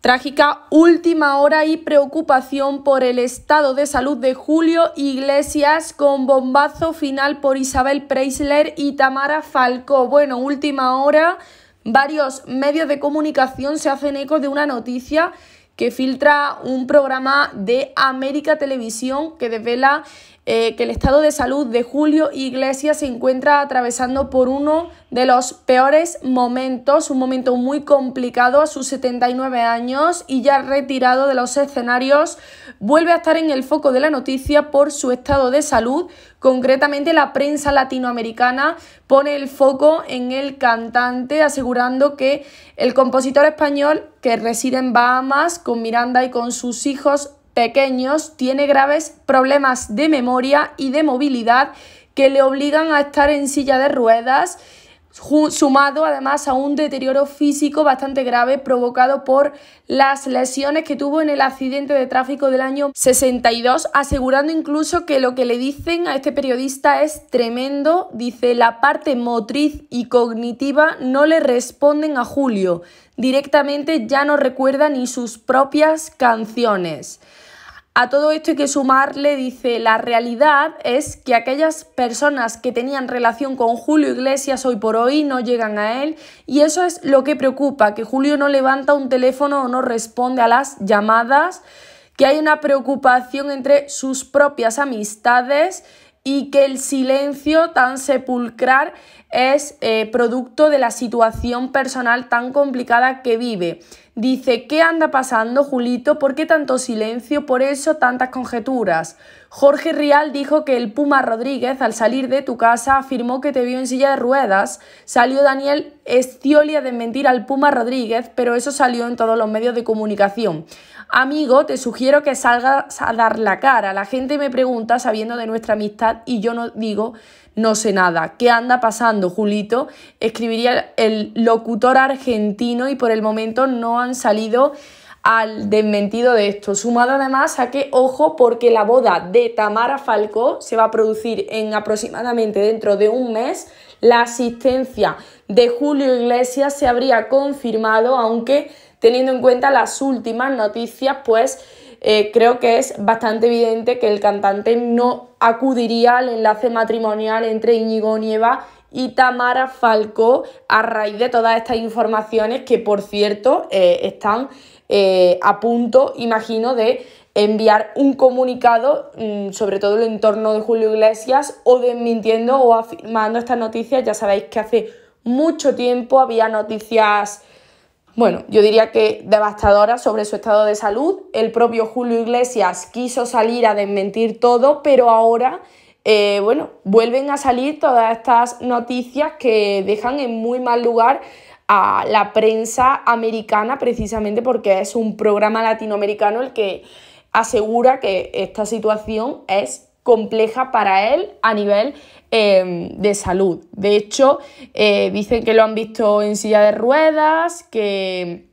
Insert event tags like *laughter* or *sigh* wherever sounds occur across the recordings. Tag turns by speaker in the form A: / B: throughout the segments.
A: Trágica última hora y preocupación por el estado de salud de Julio Iglesias con bombazo final por Isabel Preisler y Tamara Falcó. Bueno, última hora, varios medios de comunicación se hacen eco de una noticia que filtra un programa de América Televisión que desvela eh, que el estado de salud de Julio Iglesias se encuentra atravesando por uno de los peores momentos, un momento muy complicado a sus 79 años y ya retirado de los escenarios, vuelve a estar en el foco de la noticia por su estado de salud. Concretamente la prensa latinoamericana pone el foco en el cantante asegurando que el compositor español que reside en Bahamas con Miranda y con sus hijos pequeños, tiene graves problemas de memoria y de movilidad que le obligan a estar en silla de ruedas, sumado además a un deterioro físico bastante grave provocado por las lesiones que tuvo en el accidente de tráfico del año 62, asegurando incluso que lo que le dicen a este periodista es tremendo, dice la parte motriz y cognitiva no le responden a Julio, directamente ya no recuerda ni sus propias canciones. A todo esto hay que sumarle, dice, la realidad es que aquellas personas que tenían relación con Julio Iglesias hoy por hoy no llegan a él y eso es lo que preocupa, que Julio no levanta un teléfono o no responde a las llamadas, que hay una preocupación entre sus propias amistades y que el silencio tan sepulcral es eh, producto de la situación personal tan complicada que vive. Dice, ¿qué anda pasando, Julito? ¿Por qué tanto silencio? Por eso tantas conjeturas. Jorge Rial dijo que el Puma Rodríguez, al salir de tu casa, afirmó que te vio en silla de ruedas. Salió Daniel Estioli a desmentir al Puma Rodríguez, pero eso salió en todos los medios de comunicación. Amigo, te sugiero que salgas a dar la cara. La gente me pregunta sabiendo de nuestra amistad y yo no digo no sé nada. ¿Qué anda pasando, Julito? Escribiría el locutor argentino y por el momento no han salido al desmentido de esto. Sumado además a que, ojo, porque la boda de Tamara Falcó se va a producir en aproximadamente dentro de un mes. La asistencia de Julio Iglesias se habría confirmado, aunque teniendo en cuenta las últimas noticias, pues eh, creo que es bastante evidente que el cantante no acudiría al enlace matrimonial entre Íñigo Nieva y Tamara Falcó a raíz de todas estas informaciones que, por cierto, eh, están eh, a punto, imagino, de enviar un comunicado, mm, sobre todo el entorno de Julio Iglesias, o desmintiendo o afirmando estas noticias. Ya sabéis que hace mucho tiempo había noticias bueno, yo diría que devastadora sobre su estado de salud. El propio Julio Iglesias quiso salir a desmentir todo, pero ahora, eh, bueno, vuelven a salir todas estas noticias que dejan en muy mal lugar a la prensa americana, precisamente porque es un programa latinoamericano el que asegura que esta situación es compleja para él a nivel Em, de salud. De hecho, eh, dicen que lo han visto en silla de ruedas, que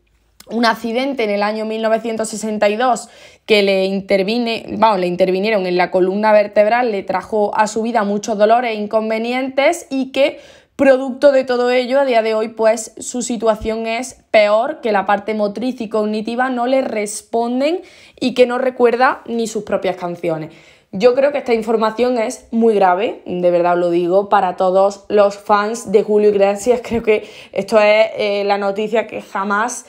A: un accidente en el año 1962 que le intervine, le intervinieron en la columna vertebral, le trajo a su vida muchos dolores e inconvenientes y que producto de todo ello a día de hoy pues su situación es peor, que la parte motriz y cognitiva no le responden y que no recuerda ni sus propias canciones. Yo creo que esta información es muy grave, de verdad os lo digo, para todos los fans de Julio gracias, *laughs* Creo que esto es eh, la noticia que jamás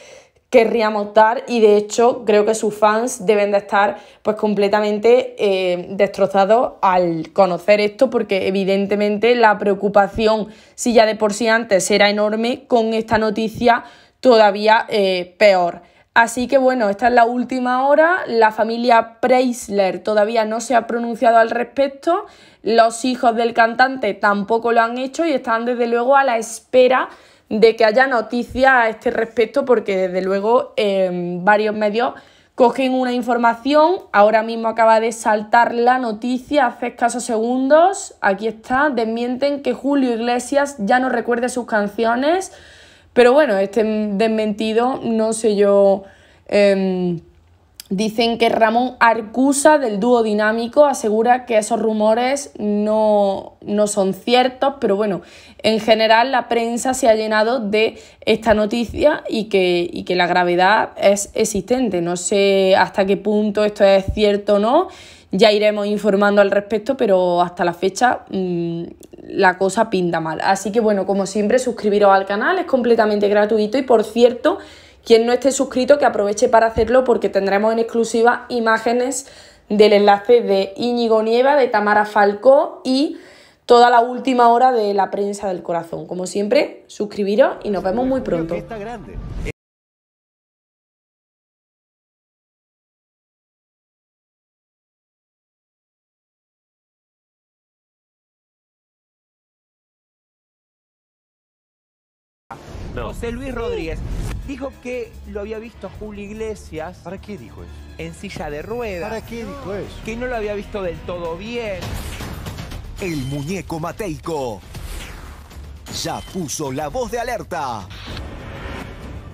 A: querríamos dar y de hecho creo que sus fans deben de estar pues completamente eh, destrozados al conocer esto porque evidentemente la preocupación si ya de por sí antes era enorme con esta noticia todavía eh, peor. Así que bueno, esta es la última hora. La familia Preisler todavía no se ha pronunciado al respecto. Los hijos del cantante tampoco lo han hecho y están desde luego a la espera de que haya noticias a este respecto porque desde luego em, varios medios cogen una información. Ahora mismo acaba de saltar la noticia hace escasos segundos. Aquí está. Desmienten que Julio Iglesias ya no recuerde sus canciones. Pero bueno, este desmentido, no sé yo. Em, dicen que Ramón Arcusa del dúo dinámico asegura que esos rumores no, son ciertos, pero bueno, en general la prensa se ha llenado de esta noticia y que, que la gravedad es existente. No sé hasta qué punto esto es cierto o no ya iremos informando al respecto, pero hasta la fecha mm, la cosa pinta mal. Así que bueno, como siempre, suscribiros al canal, es completamente gratuito y por cierto, quien no esté suscrito que aproveche para hacerlo porque tendremos en exclusiva imágenes del enlace de Íñigo Nieva, de Tamara Falcó y toda la última hora de la prensa del corazón. Como siempre, suscribiros y nos vemos muy pronto.
B: José Luis Rodríguez. Dijo que lo había visto Julio Iglesias. ¿Para qué dijo eso? En silla de ruedas. ¿Para qué dijo eso? Que no lo había visto del todo bien. El muñeco Mateico ya puso la voz de alerta.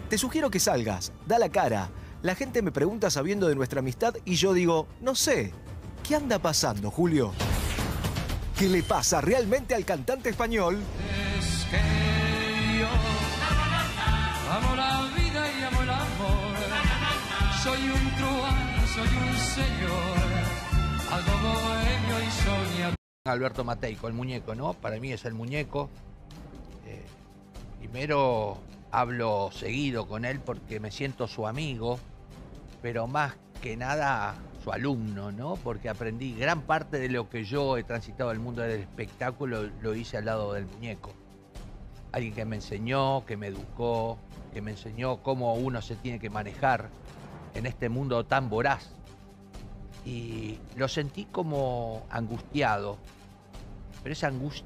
B: Te sugiero que salgas, da la cara. La gente me pregunta sabiendo de nuestra amistad y yo digo, no sé, ¿qué anda pasando, Julio? ¿Qué le pasa realmente al cantante español? Alberto Mateico, el muñeco, ¿no? Para mí es el muñeco. Eh, primero hablo seguido con él porque me siento su amigo, pero más que nada su alumno, ¿no? Porque aprendí gran parte de lo que yo he transitado al mundo del espectáculo, lo hice al lado del muñeco. Alguien que me enseñó, que me educó, que me enseñó cómo uno se tiene que manejar en este mundo tan voraz y lo sentí como angustiado, pero esa angustia,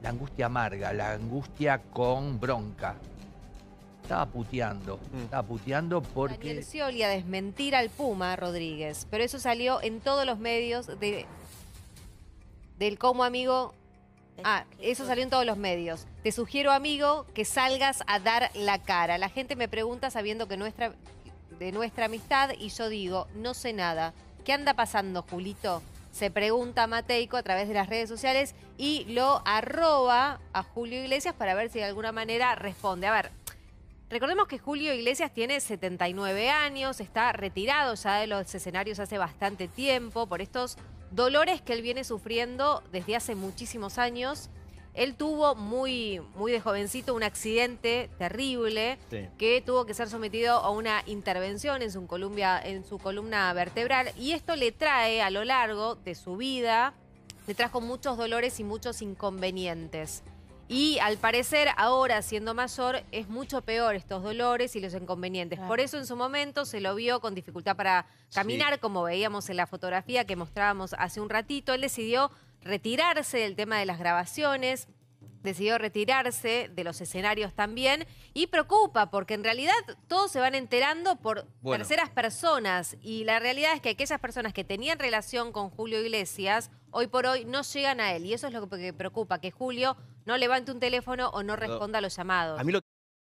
B: la angustia amarga, la angustia con bronca. Estaba puteando, mm. estaba puteando porque... Daniel Scioli a desmentir al Puma Rodríguez, pero eso salió en todos los medios de, del cómo amigo... Ah, eso salió en todos los medios. Te sugiero, amigo, que salgas a dar la cara. La gente me pregunta sabiendo que nuestra, de nuestra amistad y yo digo, no sé nada. ¿Qué anda pasando, Julito? Se pregunta Mateico a través de las redes sociales y lo arroba a Julio Iglesias para ver si de alguna manera responde. A ver, Recordemos que Julio Iglesias tiene 79 años, está retirado ya de los escenarios hace bastante tiempo por estos dolores que él viene sufriendo desde hace muchísimos años él tuvo muy, muy de jovencito un accidente terrible que tuvo que ser sometido a una intervención en su, en su columna vertebral y esto le trae a lo largo de su vida, le trajo muchos dolores y muchos inconvenientes. Y al parecer ahora siendo mayor es mucho peor estos dolores y los inconvenientes. Por eso en su momento se lo vio con dificultad para caminar, como veíamos en la fotografía que mostrábamos hace un ratito. Él decidió retirarse del tema de las grabaciones, decidió retirarse de los escenarios también y preocupa porque en realidad todos se van enterando por terceras personas y la realidad es que aquellas personas que tenían relación con Julio Iglesias hoy por hoy no llegan a él y eso es lo que preocupa, que Julio no levante un teléfono o no responda a los llamados.